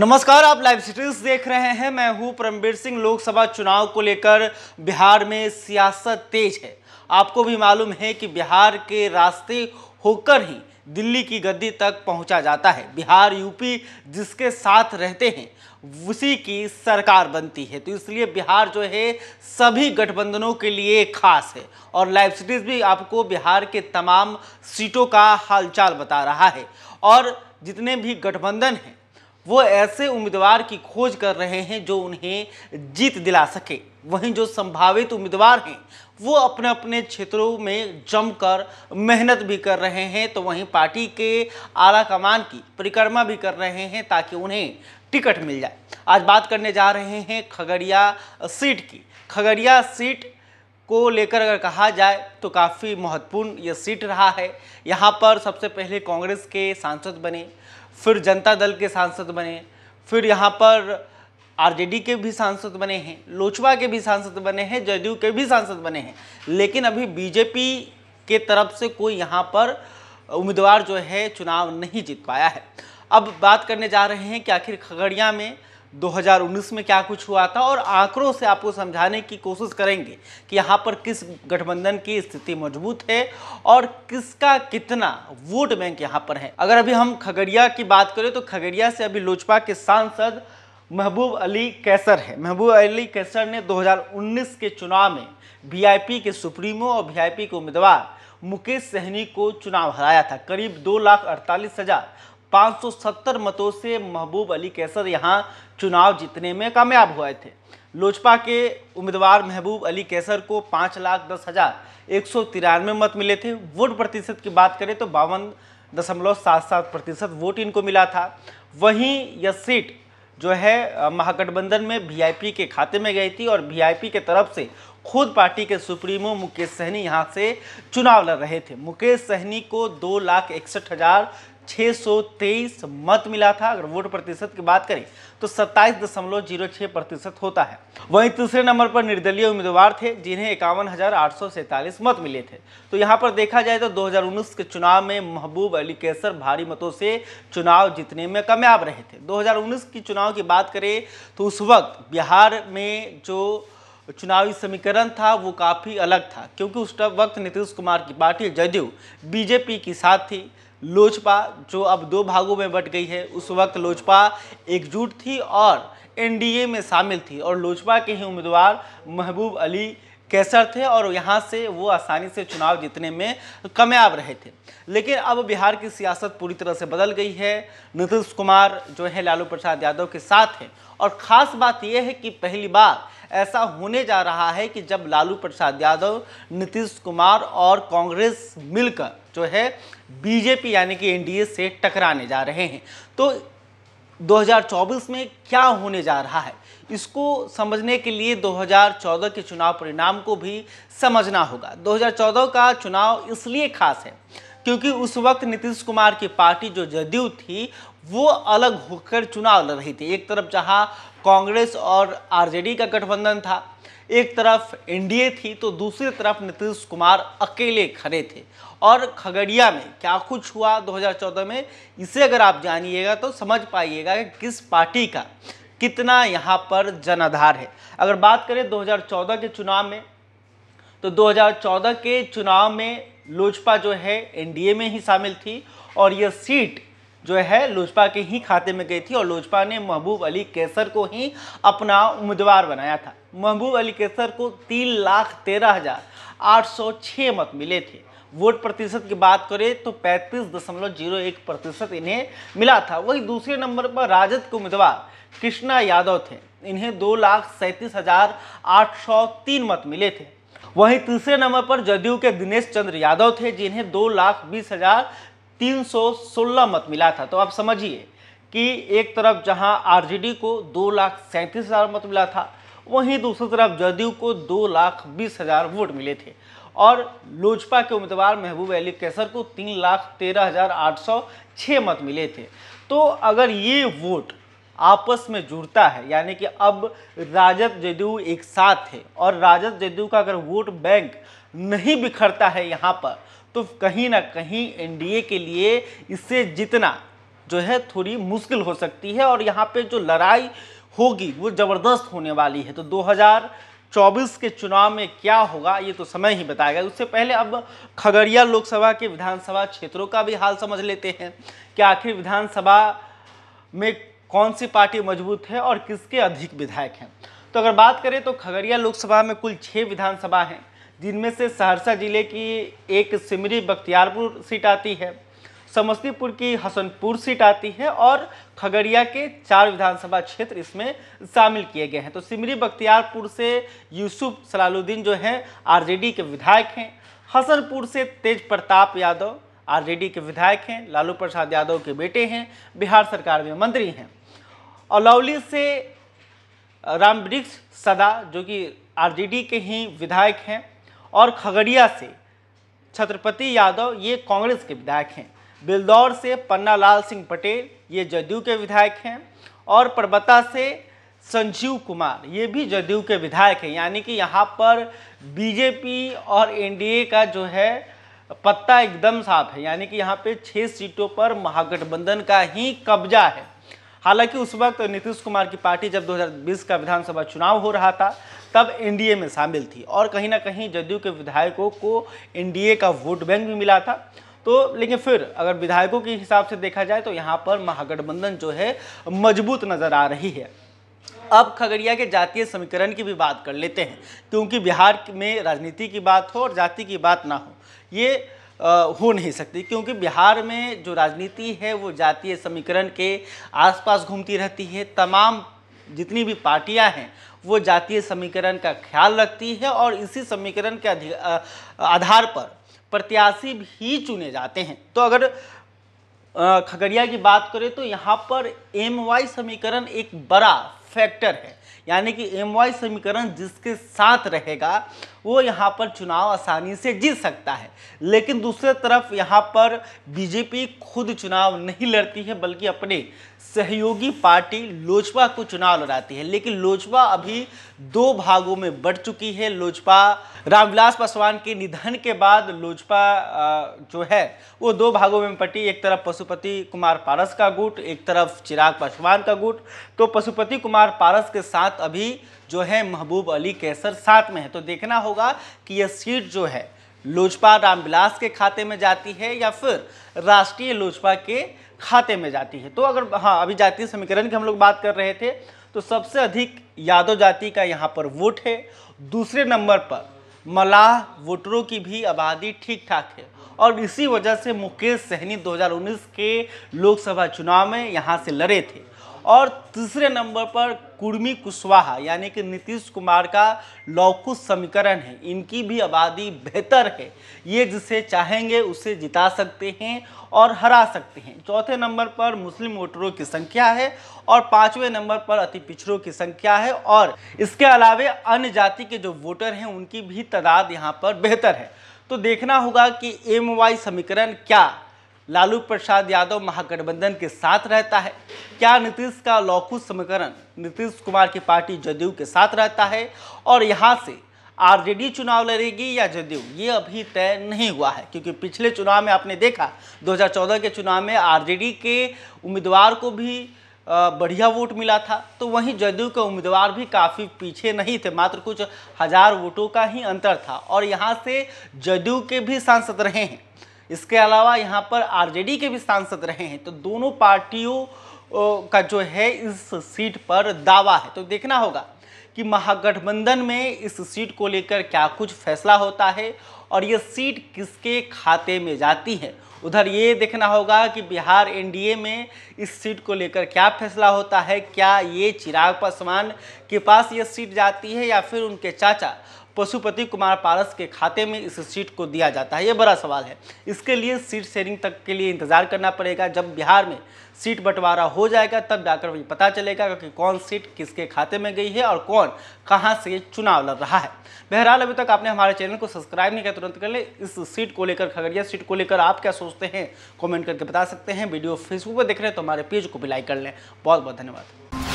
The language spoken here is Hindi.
नमस्कार आप लाइव सीरीज देख रहे हैं मैं हूं परमवीर सिंह लोकसभा चुनाव को लेकर बिहार में सियासत तेज है आपको भी मालूम है कि बिहार के रास्ते होकर ही दिल्ली की गद्दी तक पहुंचा जाता है बिहार यूपी जिसके साथ रहते हैं उसी की सरकार बनती है तो इसलिए बिहार जो है सभी गठबंधनों के लिए खास है और लाइव सीरीज भी आपको बिहार के तमाम सीटों का हालचाल बता रहा है और जितने भी गठबंधन हैं वो ऐसे उम्मीदवार की खोज कर रहे हैं जो उन्हें जीत दिला सके वहीं जो संभावित उम्मीदवार हैं वो अपने अपने क्षेत्रों में जमकर मेहनत भी कर रहे हैं तो वहीं पार्टी के आला कमान की परिक्रमा भी कर रहे हैं ताकि उन्हें टिकट मिल जाए आज बात करने जा रहे हैं खगड़िया सीट की खगड़िया सीट को लेकर अगर कहा जाए तो काफ़ी महत्वपूर्ण यह सीट रहा है यहाँ पर सबसे पहले कांग्रेस के सांसद बने फिर जनता दल के सांसद बने फिर यहाँ पर आरजेडी के भी सांसद बने हैं लोचवा के भी सांसद बने हैं जदयू के भी सांसद बने हैं लेकिन अभी बीजेपी के तरफ से कोई यहाँ पर उम्मीदवार जो है चुनाव नहीं जीत पाया है अब बात करने जा रहे हैं कि आखिर खगड़िया में 2019 में क्या कुछ हुआ था और आंकड़ों से आपको समझाने की कोशिश करेंगे कि यहाँ पर किस गठबंधन की स्थिति मजबूत है और किसका कितना वोट बैंक यहाँ पर है अगर अभी हम खगड़िया की बात करें तो खगड़िया से अभी लोजपा के सांसद महबूब अली कैसर है महबूब अली कैसर ने 2019 के चुनाव में वी के सुप्रीमो और वीआईपी के उम्मीदवार मुकेश सहनी को चुनाव हराया था करीब दो लाख अड़तालीस हज़ार पाँच सौ सत्तर मतों से महबूब अली कैसर यहाँ चुनाव जीतने में कामयाब हुए थे लोजपा के उम्मीदवार महबूब अली कैसर को पाँच लाख दस हज़ार एक सौ तिरानवे मत मिले थे वोट प्रतिशत की बात करें तो बावन दशमलव सात सात प्रतिशत वोट इनको मिला था वहीं यह सीट जो है महागठबंधन में वीआईपी के खाते में गई थी और वीआईपी के तरफ से खुद पार्टी के सुप्रीमो मुकेश सहनी यहाँ से चुनाव लड़ रहे थे मुकेश सहनी को दो लाख इकसठ हज़ार 623 मत मिला था अगर वोट प्रतिशत की बात करें तो सत्ताईस दशमलव जीरो छः प्रतिशत होता है वहीं तीसरे नंबर पर निर्दलीय उम्मीदवार थे जिन्हें इक्यावन हज़ार आठ सौ सैंतालीस मत मिले थे तो यहाँ पर देखा जाए तो 2019 के चुनाव में महबूब अली केसर भारी मतों से चुनाव जीतने में कामयाब रहे थे 2019 की चुनाव की बात करें तो उस वक्त बिहार में जो चुनावी समीकरण था वो काफ़ी अलग था क्योंकि उस वक्त नीतीश कुमार की पार्टी जदयू बीजेपी के साथ थी लोजपा जो अब दो भागों में बट गई है उस वक्त लोजपा एकजुट थी और एनडीए में शामिल थी और लोजपा के ही उम्मीदवार महबूब अली कैसर थे और यहाँ से वो आसानी से चुनाव जीतने में कामयाब रहे थे लेकिन अब बिहार की सियासत पूरी तरह से बदल गई है नीतीश कुमार जो है लालू प्रसाद यादव के साथ हैं और ख़ास बात यह है कि पहली बार ऐसा होने जा रहा है कि जब लालू प्रसाद यादव नीतीश कुमार और कांग्रेस मिलकर जो है बीजेपी यानी कि एनडीए से टकराने जा रहे हैं तो 2024 में क्या होने जा रहा है इसको समझने के लिए 2014 के चुनाव परिणाम को भी समझना होगा 2014 का चुनाव इसलिए खास है क्योंकि उस वक्त नीतीश कुमार की पार्टी जो जदयू थी वो अलग होकर चुनाव लड़ रही थी एक तरफ जहाँ कांग्रेस और आरजेडी का गठबंधन था एक तरफ एनडीए थी तो दूसरी तरफ नीतीश कुमार अकेले खड़े थे और खगड़िया में क्या कुछ हुआ 2014 में इसे अगर आप जानिएगा तो समझ पाइएगा कि किस पार्टी का कितना यहाँ पर जनाधार है अगर बात करें 2014 के चुनाव में तो 2014 के चुनाव में लोजपा जो है एनडीए में ही शामिल थी और यह सीट जो है लोजपा के ही खाते में गई थी और लोजपा ने महबूब अली केसर को ही अपना उम्मीदवार बनाया था महबूब अली केसर को तीन लाख तेरह हजार आठ सौ छः मत मिले थे वोट प्रतिशत की बात करें तो पैंतीस दशमलव जीरो एक प्रतिशत इन्हें मिला था वही दूसरे नंबर पर राजद के उम्मीदवार कृष्णा यादव थे इन्हें दो लाख सैंतीस हजार आठ सौ तीन मत मिले थे वहीं तीसरे नंबर पर जदयू के दिनेश चंद्र यादव थे जिन्हें दो लाख बीस हजार तीन सौ सोलह मत मिला था तो आप समझिए कि एक तरफ जहां आरजेडी को दो लाख सैंतीस हजार मत मिला था वहीं दूसरी तरफ जदयू को दो लाख बीस हजार वोट मिले थे और लोजपा के उम्मीदवार महबूब अली कैसर को तीन लाख तेरह हजार आठ सौ छः मत मिले थे तो अगर ये वोट आपस में जुड़ता है यानी कि अब राजद जदयू एक साथ है और राजद जदयू का अगर वोट बैंक नहीं बिखरता है यहाँ पर तो कहीं ना कहीं एनडीए के लिए इससे जितना जो है थोड़ी मुश्किल हो सकती है और यहाँ पे जो लड़ाई होगी वो ज़बरदस्त होने वाली है तो 2024 के चुनाव में क्या होगा ये तो समय ही बताएगा उससे पहले अब खगड़िया लोकसभा के विधानसभा क्षेत्रों का भी हाल समझ लेते हैं कि आखिर विधानसभा में कौन सी पार्टी मजबूत है और किसके अधिक विधायक हैं तो अगर बात करें तो खगड़िया लोकसभा में कुल छः विधानसभा हैं जिनमें से सहरसा जिले की एक सिमरी बख्तियारपुर सीट आती है समस्तीपुर की हसनपुर सीट आती है और खगड़िया के चार विधानसभा क्षेत्र इसमें शामिल किए गए हैं तो सिमरी बख्तियारपुर से यूसुफ सलालुद्दीन जो हैं आरजेडी के विधायक हैं हसनपुर से तेज प्रताप यादव आरजेडी के विधायक हैं लालू प्रसाद यादव के बेटे हैं बिहार सरकार में मंत्री हैं अलौली से रामवृक्ष सदा जो कि आरजेडी के ही विधायक हैं और खगड़िया से छत्रपति यादव ये कांग्रेस के विधायक हैं बिल्दौर से पन्नालाल सिंह पटेल ये जदयू के विधायक हैं और परबता से संजीव कुमार ये भी जदयू के विधायक हैं यानी कि यहाँ पर बीजेपी और एनडीए का जो है पत्ता एकदम साफ है यानी कि यहाँ पे छः सीटों पर महागठबंधन का ही कब्जा है हालांकि उस वक्त नीतीश कुमार की पार्टी जब 2020 का विधानसभा चुनाव हो रहा था तब एनडीए में शामिल थी और कहीं ना कहीं जदयू के विधायकों को एनडीए का वोट बैंक भी मिला था तो लेकिन फिर अगर विधायकों के हिसाब से देखा जाए तो यहाँ पर महागठबंधन जो है मजबूत नज़र आ रही है अब खगड़िया के जातीय समीकरण की भी बात कर लेते हैं क्योंकि बिहार में राजनीति की बात हो और जाति की बात ना हो ये हो नहीं सकती क्योंकि बिहार में जो राजनीति है वो जातीय समीकरण के आसपास घूमती रहती है तमाम जितनी भी पार्टियां हैं वो जातीय समीकरण का ख्याल रखती है और इसी समीकरण के आधार पर प्रत्याशी भी चुने जाते हैं तो अगर खगड़िया की बात करें तो यहाँ पर एम वाई समीकरण एक बड़ा फैक्टर है यानी कि एम वाई समीकरण जिसके साथ रहेगा वो यहाँ पर चुनाव आसानी से जीत सकता है लेकिन दूसरे तरफ यहाँ पर बीजेपी खुद चुनाव नहीं लड़ती है बल्कि अपने सहयोगी पार्टी लोजपा को चुनाव लड़ाती है लेकिन लोजपा अभी दो भागों में बढ़ चुकी है लोजपा रामविलास पासवान के निधन के बाद लोजपा जो है वो दो भागों में पटी एक तरफ पशुपति कुमार पारस का गुट एक तरफ चिराग पासवान का गुट तो पशुपति कुमार पारस के साथ अभी जो है महबूब अली कैसर साथ में है तो देखना होगा कि यह सीट जो है लोजपा रामविलास के खाते में जाती है या फिर राष्ट्रीय लोजपा के खाते में जाती है तो अगर हाँ अभी जातीय समीकरण की हम लोग बात कर रहे थे तो सबसे अधिक यादव जाति का यहाँ पर वोट है दूसरे नंबर पर मलाह वोटरों की भी आबादी ठीक ठाक है और इसी वजह से मुकेश सहनी 2019 के लोकसभा चुनाव में यहाँ से लड़े थे और तीसरे नंबर पर कुर्मी कुशवाहा यानी कि नीतीश कुमार का लौकुश समीकरण है इनकी भी आबादी बेहतर है ये जिसे चाहेंगे उसे जिता सकते हैं और हरा सकते हैं चौथे नंबर पर मुस्लिम वोटरों की संख्या है और पाँचवें नंबर पर अति पिछड़ों की संख्या है और इसके अलावे अन्य जाति के जो वोटर हैं उनकी भी तादाद यहाँ पर बेहतर है तो देखना होगा कि एम समीकरण क्या लालू प्रसाद यादव महागठबंधन के साथ रहता है क्या नीतीश का लौकु समीकरण नीतीश कुमार की पार्टी जदयू के साथ रहता है और यहाँ से आरजेडी चुनाव लड़ेगी या जदयू ये अभी तय नहीं हुआ है क्योंकि पिछले चुनाव में आपने देखा 2014 के चुनाव में आरजेडी के उम्मीदवार को भी बढ़िया वोट मिला था तो वहीं जदयू के उम्मीदवार भी काफ़ी पीछे नहीं थे मात्र कुछ हज़ार वोटों का ही अंतर था और यहाँ से जदयू के भी सांसद रहे हैं इसके अलावा यहाँ पर आरजेडी के भी सांसद रहे हैं तो दोनों पार्टियों का जो है इस सीट पर दावा है तो देखना होगा कि महागठबंधन में इस सीट को लेकर क्या कुछ फैसला होता है और यह सीट किसके खाते में जाती है उधर ये देखना होगा कि बिहार एनडीए में इस सीट को लेकर क्या फैसला होता है क्या ये चिराग पासवान के पास ये सीट जाती है या फिर उनके चाचा पशुपति कुमार पारस के खाते में इस सीट को दिया जाता है ये बड़ा सवाल है इसके लिए सीट शेयरिंग तक के लिए इंतजार करना पड़ेगा जब बिहार में सीट बंटवारा हो जाएगा तब जाकर वही पता चलेगा कि कौन सीट किसके खाते में गई है और कौन कहां से चुनाव लड़ रहा है बहरहाल अभी तक आपने हमारे चैनल को सब्सक्राइब नहीं किया तुरंत कर ले इस सीट को लेकर खगड़िया सीट को लेकर आप क्या सोचते हैं कॉमेंट करके बता सकते हैं वीडियो फेसबुक पर देख रहे हैं तो हमारे पेज को भी लाइक कर लें बहुत बहुत धन्यवाद